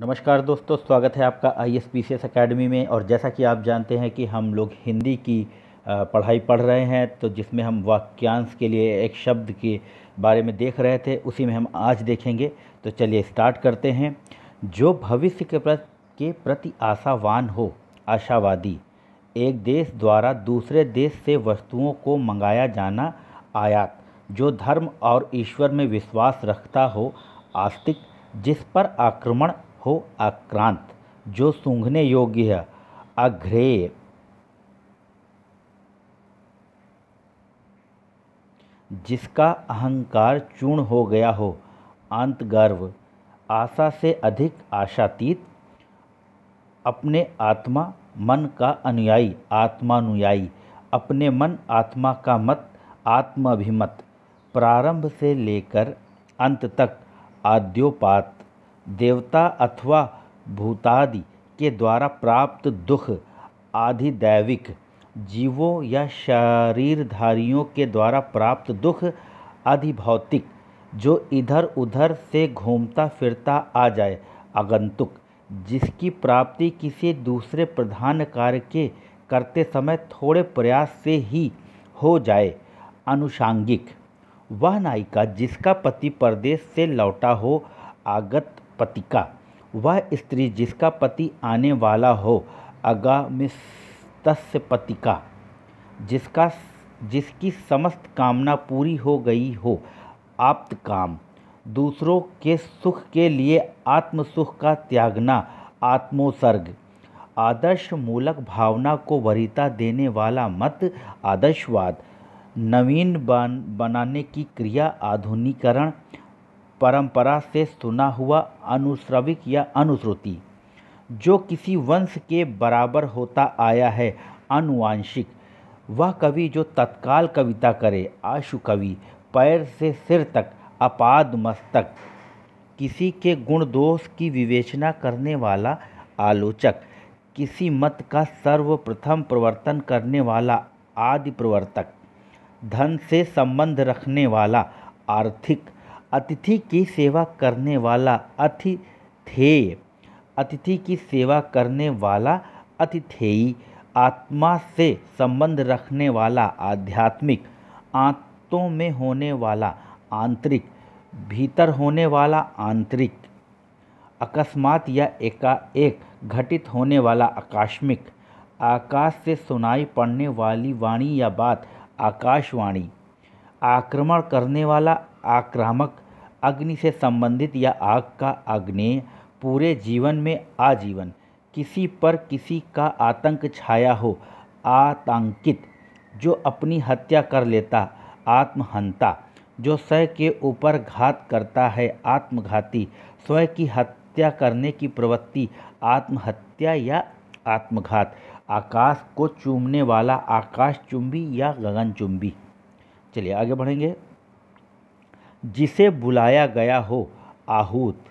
नमस्कार दोस्तों स्वागत है आपका I S P C S academy में और जैसा कि आप जानते हैं कि हम लोग हिंदी की पढ़ाई पढ़ रहे हैं तो जिसमें हम वाक्यांश के लिए एक शब्द के बारे में देख रहे थे उसी में हम आज देखेंगे तो चलिए स्टार्ट करते हैं जो भविष्य के प्रति के प्रति आशावान हो आशावादी एक देश द्वारा दूसरे देश से वस्तुओं को मंगाया जाना आयात जो धर्म और ईश्वर में विश्वास रखता हो आस्तिक जिस पर आक्रमण देखो आक्रांत जो सूंघने योग्य है अघ्रेय जिसका अहंकार चूर्ण हो गया हो अंतगर्व आशा से अधिक आशातीत अपने आत्मा मन का अनुयायी आत्मानुयायी अपने मन आत्मा का मत आत्माभिमत प्रारंभ से लेकर अंत तक आद्योपात देवता अथवा भूतादि के द्वारा प्राप्त दुख आधिदैविक जीवों या शरीरधारियों के द्वारा प्राप्त दुख अधिभौतिक जो इधर उधर से घूमता फिरता आ जाए आगंतुक जिसकी प्राप्ति किसी दूसरे प्रधान कार्य के करते समय थोड़े प्रयास से ही हो जाए अनुषांगिक वह नायिका जिसका पति परदेश से लौटा हो आगत पतिका वह स्त्री जिसका पति आने वाला हो अगामिस्तस्य पतिका जिसका जिसकी समस्त कामना पूरी हो गई हो आप्त काम दूसरों के सुख के लिए आत्म सुख का त्यागना आत्मोसर्ग आदर्श मूलक भावना को वरीता देने वाला मत आदर्शवाद नवीन बन बनाने की क्रिया आधुनिकरण परंपरा से सुना हुआ अनुश्रविक या अनुश्रुति जो किसी वंश के बराबर होता आया है अनुवांशिक वह कवि जो तत्काल कविता करे आशु कवि पैर से सिर तक अपाद मस्तक किसी के गुण दोष की विवेचना करने वाला आलोचक किसी मत का सर्वप्रथम प्रवर्तन करने वाला आदि प्रवर्तक धन से संबंध रखने वाला आर्थिक अतिथि की सेवा करने वाला अतिथेय अतिथि की सेवा करने वाला अतिथेयी आत्मा से संबंध रखने वाला आध्यात्मिक आंतों में होने वाला आंतरिक भीतर होने वाला आंतरिक अकस्मात या एकाएक घटित होने वाला आकाशमिक आकाश से सुनाई पड़ने वाली वाणी या बात आकाशवाणी आक्रमण करने वाला आक्रामक अग्नि से संबंधित या आग का आग्नेय पूरे जीवन में आजीवन किसी पर किसी का आतंक छाया हो आतंकित जो अपनी हत्या कर लेता आत्महंता जो स्वय के ऊपर घात करता है आत्मघाती स्वय की हत्या करने की प्रवृत्ति आत्महत्या या आत्मघात आकाश को चूमने वाला आकाश चुंबी या गगनचुंबी चलिए आगे बढ़ेंगे जिसे बुलाया गया हो आहूत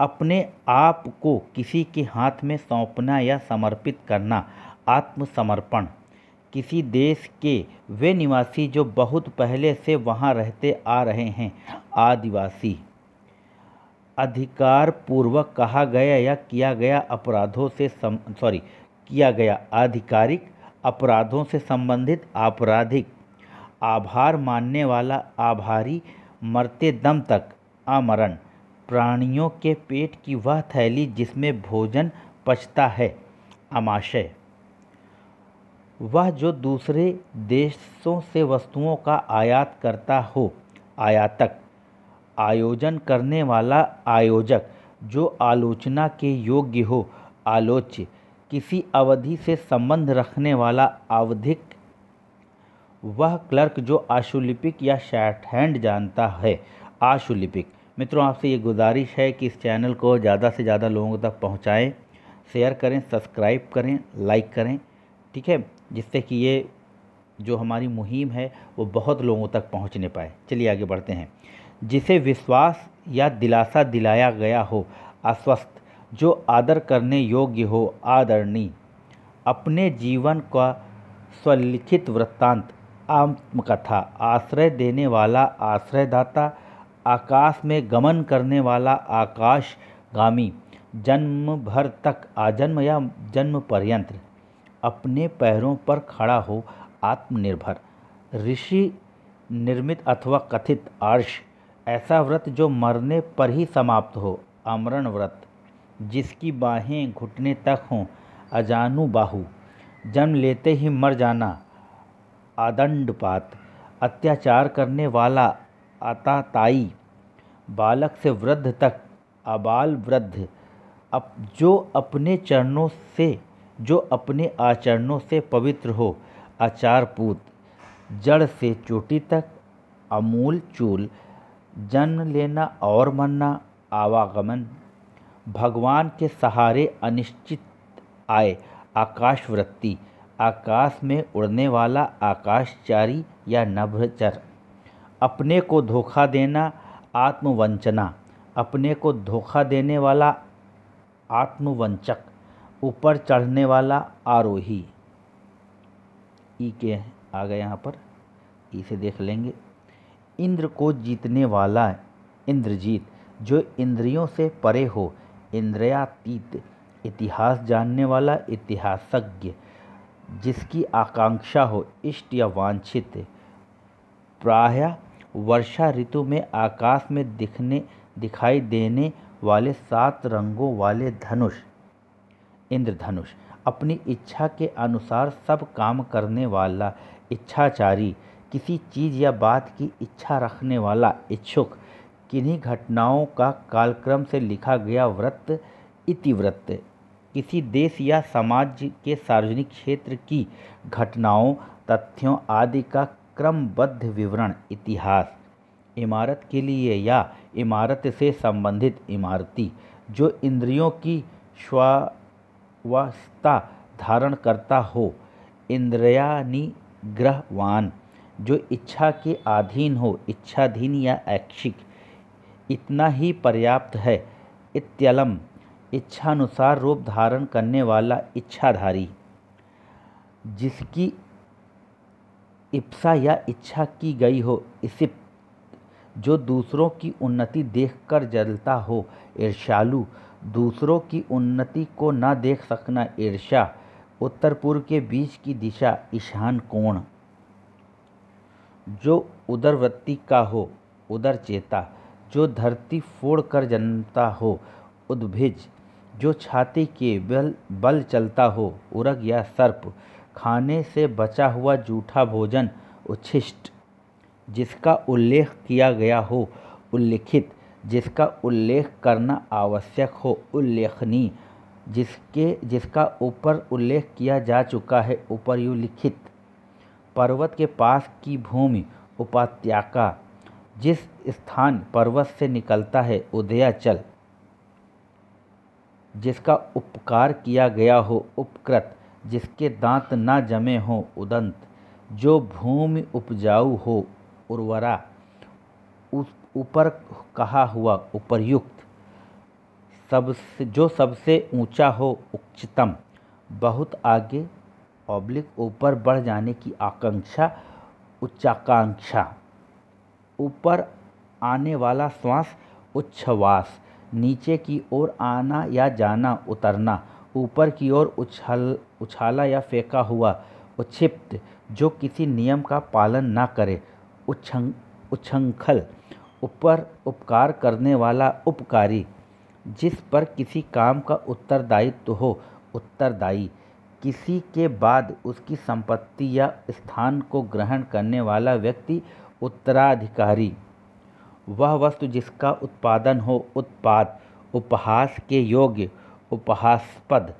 अपने आप को किसी के हाथ में सौंपना या समर्पित करना आत्मसमर्पण किसी देश के वे निवासी जो बहुत पहले से वहाँ रहते आ रहे हैं आदिवासी अधिकार पूर्वक कहा गया या किया गया अपराधों से सॉरी किया गया आधिकारिक अपराधों से संबंधित आपराधिक आभार मानने वाला आभारी मरते दम तक आमरण प्राणियों के पेट की वह थैली जिसमें भोजन पचता है अमाशय वह जो दूसरे देशों से वस्तुओं का आयात करता हो आयातक आयोजन करने वाला आयोजक जो आलोचना के योग्य हो आलोच्य किसी अवधि से संबंध रखने वाला आवधिक वह क्लर्क जो आशुलिपिक या शार्ट हैंड जानता है आशुलिपिक मित्रों आपसे ये गुजारिश है कि इस चैनल को ज़्यादा से ज़्यादा लोगों तक पहुँचाएँ शेयर करें सब्सक्राइब करें लाइक करें ठीक है जिससे कि ये जो हमारी मुहिम है वो बहुत लोगों तक पहुंचने पाए चलिए आगे बढ़ते हैं जिसे विश्वास या दिलासा दिलाया गया हो अस्वस्थ जो आदर करने योग्य हो आदरणीय अपने जीवन का स्वलिखित वृत्तांत आत्मकथा आश्रय देने वाला आश्रयदाता आकाश में गमन करने वाला आकाशगामी जन्म भर तक आजन्म या जन्म पर्यंत अपने पैरों पर खड़ा हो आत्मनिर्भर ऋषि निर्मित अथवा कथित आर्ष ऐसा व्रत जो मरने पर ही समाप्त हो आमरण व्रत जिसकी बाहें घुटने तक हों अजानु बाहु जन्म लेते ही मर जाना आदंडपात अत्याचार करने वाला आताताई बालक से वृद्ध तक अबाल वृद्ध अप जो अपने चरणों से जो अपने आचरणों से पवित्र हो आचारपूत जड़ से चोटी तक अमूल चूल जन्म लेना और मरना आवागमन भगवान के सहारे अनिश्चित आए आकाशवृत्ति आकाश में उड़ने वाला आकाशचारी या नभचर अपने को धोखा देना आत्मवंचना अपने को धोखा देने वाला आत्मवंचक ऊपर चढ़ने वाला आरोही ई के आ गए यहाँ पर इसे देख लेंगे इंद्र को जीतने वाला इंद्रजीत जो इंद्रियों से परे हो इंद्रयातीत इतिहास जानने वाला इतिहासज्ञ जिसकी आकांक्षा हो इष्ट या वांछित प्राय वर्षा ऋतु में आकाश में दिखने दिखाई देने वाले सात रंगों वाले धनुष इंद्रधनुष अपनी इच्छा के अनुसार सब काम करने वाला इच्छाचारी किसी चीज़ या बात की इच्छा रखने वाला इच्छुक किन्हीं घटनाओं का कालक्रम से लिखा गया व्रत इतिव्रत किसी देश या समाज के सार्वजनिक क्षेत्र की घटनाओं तथ्यों आदि का क्रमबद्ध विवरण इतिहास इमारत के लिए या इमारत से संबंधित इमारती जो इंद्रियों की स्वावस्था धारण करता हो इंद्रिया ग्रहवान जो इच्छा के अधीन हो इच्छाधीन या ऐच्छिक इतना ही पर्याप्त है इत्यलम इच्छानुसार रूप धारण करने वाला इच्छाधारी जिसकी इप्सा या इच्छा की गई हो इसिप जो दूसरों की उन्नति देखकर जलता हो ईर्षालु दूसरों की उन्नति को ना देख सकना ईर्षा उत्तर पूर्व के बीच की दिशा ईशान कोण जो उदरवृत्ति का हो उदर चेता जो धरती फोड़ कर जनता हो उद्भिज जो छाती के बल बल चलता हो उरग या सर्प खाने से बचा हुआ जूठा भोजन उच्छिष्ट जिसका उल्लेख किया गया हो उल्लिखित जिसका उल्लेख करना आवश्यक हो उल्लेखनीय जिसके जिसका ऊपर उल्लेख किया जा चुका है ऊपर लिखित पर्वत के पास की भूमि उपात्याका जिस स्थान पर्वत से निकलता है उदयाचल जिसका उपकार किया गया हो उपकृत जिसके दाँत ना जमे हों उदंत जो भूमि उपजाऊ हो उर्वरा ऊपर कहा हुआ उपर्युक्त सबसे जो सबसे ऊंचा हो उच्चतम बहुत आगे ऑब्लिक ऊपर बढ़ जाने की आकांक्षा उच्चाकांक्षा ऊपर आने वाला श्वास उच्छ्वास नीचे की ओर आना या जाना उतरना ऊपर की ओर उछल उछाला या फेंका हुआ उक्षिप्त जो किसी नियम का पालन न करे उछंग उछंखल ऊपर उपकार करने वाला उपकारी जिस पर किसी काम का उत्तरदायित्व हो उत्तरदायी किसी के बाद उसकी संपत्ति या स्थान को ग्रहण करने वाला व्यक्ति उत्तराधिकारी वह वस्तु जिसका उत्पादन हो उत्पाद उपहास के योग्य उपहासपद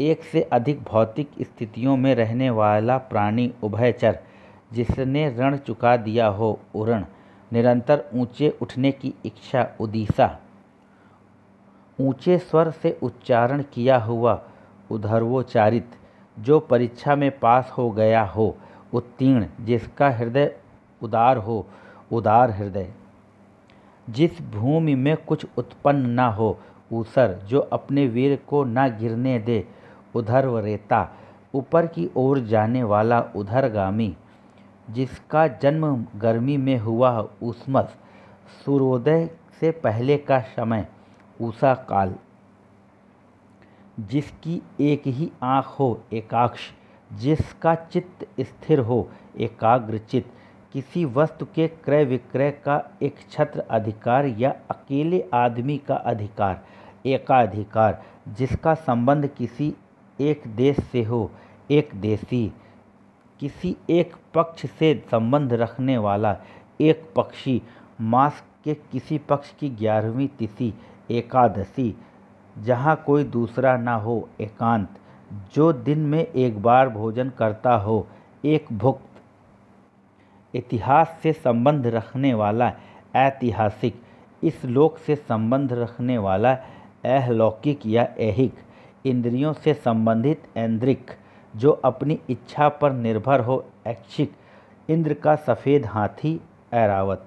एक से अधिक भौतिक स्थितियों में रहने वाला प्राणी उभयचर जिसने ऋण चुका दिया हो उरण निरंतर ऊंचे उठने की इच्छा उदीसा ऊंचे स्वर से उच्चारण किया हुआ उधर्वोचारित जो परीक्षा में पास हो गया हो उत्तीर्ण जिसका हृदय उदार हो उदार हृदय जिस भूमि में कुछ उत्पन्न न हो ऊसर जो अपने वीर को न गिरने दे ऊर्ध्वरेता ऊपर की ओर जाने वाला उधरगामी जिसका जन्म गर्मी में हुआ उसमस सूर्योदय से पहले का समय ऊषा काल जिसकी एक ही आँख हो एकाक्ष जिसका चित्त स्थिर हो एकाग्रचित्त किसी वस्तु के क्रय विक्रय का एक छत्र अधिकार या अकेले आदमी का अधिकार एकाधिकार जिसका संबंध किसी एक देश से हो एक देशी किसी एक पक्ष से संबंध रखने वाला एक पक्षी मास के किसी पक्ष की ग्यारहवीं तिथि एकादशी जहाँ कोई दूसरा ना हो एकांत जो दिन में एक बार भोजन करता हो एक भुक्त इतिहास से संबंध रखने वाला ऐतिहासिक इस लोक से संबंध रखने वाला अहलौकिक या ऐहिक इंद्रियों से संबंधित ऐन्द्रिक जो अपनी इच्छा पर निर्भर हो ऐच्छिक इंद्र का सफ़ेद हाथी ऐरावत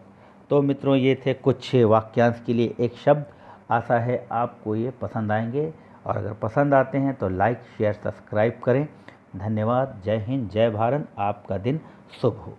तो मित्रों ये थे कुछ वाक्यांश के लिए एक शब्द आशा है आपको ये पसंद आएंगे और अगर पसंद आते हैं तो लाइक शेयर सब्सक्राइब करें धन्यवाद जय हिंद जय भारत आपका दिन शुभ हो